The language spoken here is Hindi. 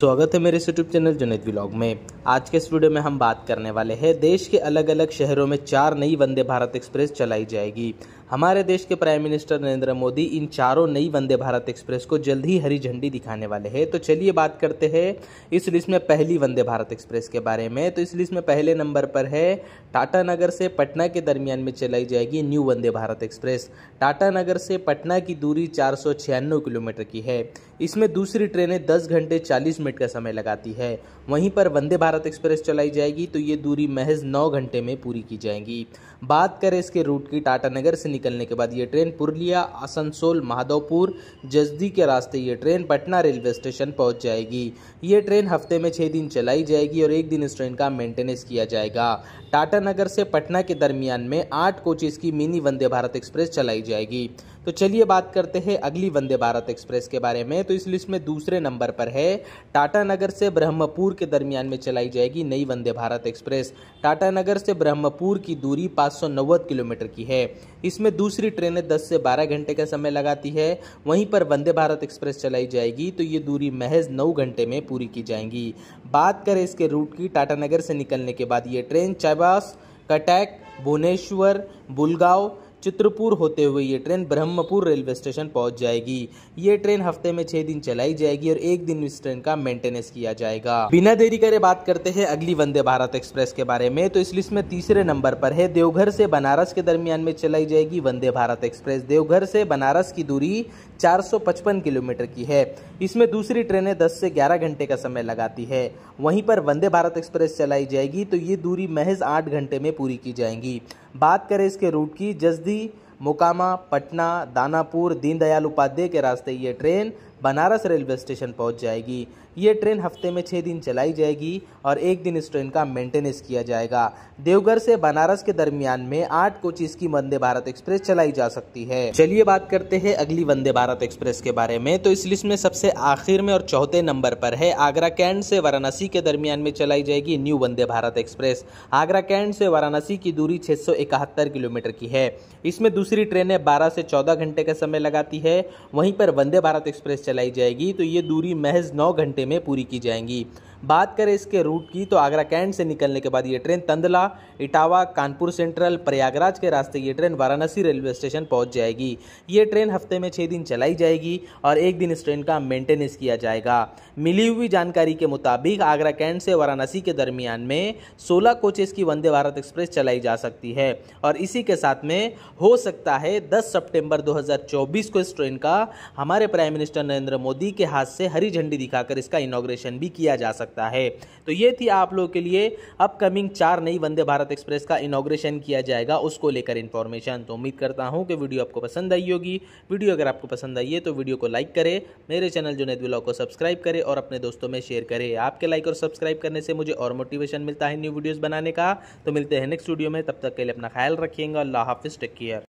स्वागत है मेरे यूट्यूब चैनल जुनेद व्लॉग में आज के इस वीडियो में हम बात करने वाले हैं देश के अलग अलग शहरों में चार नई वंदे भारत एक्सप्रेस चलाई जाएगी हमारे देश के प्राइम मिनिस्टर नरेंद्र मोदी इन चारों नई वंदे भारत एक्सप्रेस को जल्द ही हरी झंडी दिखाने वाले हैं तो चलिए बात करते हैं इस लिस्ट में पहली वंदे भारत एक्सप्रेस के बारे में तो इस लिस्ट में पहले नंबर पर है टाटा नगर से पटना के दरमियान में चलाई जाएगी न्यू वंदे भारत एक्सप्रेस टाटा नगर से पटना की दूरी चार किलोमीटर की है इसमें दूसरी ट्रेनें दस घंटे चालीस मिनट का समय लगाती है वहीं पर वंदे भारत एक्सप्रेस चलाई जाएगी तो ये दूरी महज नौ घंटे में पूरी की जाएगी बात करें इसके रूट की टाटा नगर से निकलने के बाद ये ट्रेन पुरलिया आसनसोल महादोपुर जजदी के रास्ते ये ट्रेन पटना रेलवे स्टेशन पहुंच जाएगी ये ट्रेन हफ्ते में छः दिन चलाई जाएगी और एक दिन इस ट्रेन का मेंटेनेंस किया जाएगा टाटा नगर से पटना के दरमियान में आठ कोचेज की मिनी वंदे भारत एक्सप्रेस चलाई जाएगी तो चलिए बात करते हैं अगली वंदे भारत एक्सप्रेस के बारे में तो इस लिस्ट में दूसरे नंबर पर है टाटा नगर से ब्रह्मपुर के दरमियान में चलाई जाएगी नई वंदे भारत एक्सप्रेस टाटा नगर से ब्रह्मपुर की दूरी पाँच किलोमीटर की है इसमें में दूसरी ट्रेनें 10 से 12 घंटे का समय लगाती है वहीं पर वंदे भारत एक्सप्रेस चलाई जाएगी तो ये दूरी महज 9 घंटे में पूरी की जाएंगी बात करें इसके रूट की टाटानगर से निकलने के बाद ये ट्रेन चाबास कटैक भुवनेश्वर बुलगांव चित्रपुर होते हुए ये ट्रेन ब्रह्मपुर रेलवे स्टेशन पहुंच जाएगी ये ट्रेन हफ्ते में छह दिन चलाई जाएगी और एक दिन इस ट्रेन का मेंटेनेंस किया जाएगा बिना देरी करे बात करते हैं अगली वंदे भारत एक्सप्रेस के बारे में तो इस लिस्ट में तीसरे नंबर पर है देवघर से बनारस के दरमियान में चलाई जाएगी वंदे भारत एक्सप्रेस देवघर से बनारस की दूरी चार किलोमीटर की है इसमें दूसरी ट्रेनें दस से ग्यारह घंटे का समय लगाती है वहीं पर वंदे भारत एक्सप्रेस चलाई जाएगी तो ये दूरी महज आठ घंटे में पूरी की जाएंगी बात करें इसके रूट की जसदी मोकामा पटना दानापुर दीनदयाल उपाध्याय के रास्ते ये ट्रेन बनारस रेलवे स्टेशन पहुंच जाएगी ये ट्रेन हफ्ते में छः दिन चलाई जाएगी और एक दिन इस ट्रेन का मेंटेनेंस किया जाएगा देवघर से बनारस के दरमियान में आठ कोचिज की वंदे भारत एक्सप्रेस चलाई जा सकती है चलिए बात करते हैं अगली वंदे भारत एक्सप्रेस के बारे में तो इस लिस्ट में सबसे आखिर में और चौथे नंबर पर है आगरा कैंट से वाराणसी के दरमियान में चलाई जाएगी new Vande Bharat express Agra cantt से वाराणसी की दूरी 671 किलोमीटर की है इसमें दूसरी ट्रेनें बारह से चौदह घंटे का समय लगाती है वहीं पर वंदे भारत एक्सप्रेस चलाई जाएगी तो ये दूरी महज नौ घंटे में पूरी की जाएंगी बात करें इसके रूट की तो आगरा कैंट से निकलने के बाद ये ट्रेन तंदला इटावा कानपुर सेंट्रल प्रयागराज के रास्ते ये ट्रेन वाराणसी रेलवे स्टेशन पहुंच जाएगी ये ट्रेन हफ्ते में छः दिन चलाई जाएगी और एक दिन इस ट्रेन का मेंटेनेंस किया जाएगा मिली हुई जानकारी के मुताबिक आगरा कैंट से वाराणसी के दरमियान में सोलह कोचेज़ की वंदे भारत एक्सप्रेस चलाई जा सकती है और इसी के साथ में हो सकता है दस सेप्टेम्बर दो को इस ट्रेन का हमारे प्राइम मिनिस्टर नरेंद्र मोदी के हाथ से हरी झंडी दिखाकर इसका इनाग्रेशन भी किया जा सकता सकता है तो ये थी आप लोगों के लिए अपकमिंग चार नई वंदे भारत एक्सप्रेस का इनाग्रेशन किया जाएगा उसको लेकर इन्फॉर्मेशन तो उम्मीद करता हूँ कि वीडियो आपको पसंद आई होगी वीडियो अगर आपको पसंद आई है तो वीडियो को लाइक करें मेरे चैनल जुनेद ब्लॉग को सब्सक्राइब करें और अपने दोस्तों में शेयर करें आपके लाइक और सब्सक्राइब करने से मुझे और मोटिवेशन मिलता है न्यू वीडियोज़ बनाने का तो मिलते हैं नेक्स्ट वीडियो में तब तक के लिए अपना ख्याल रखिएगा अल्लाह हाफिज़ टेक केयर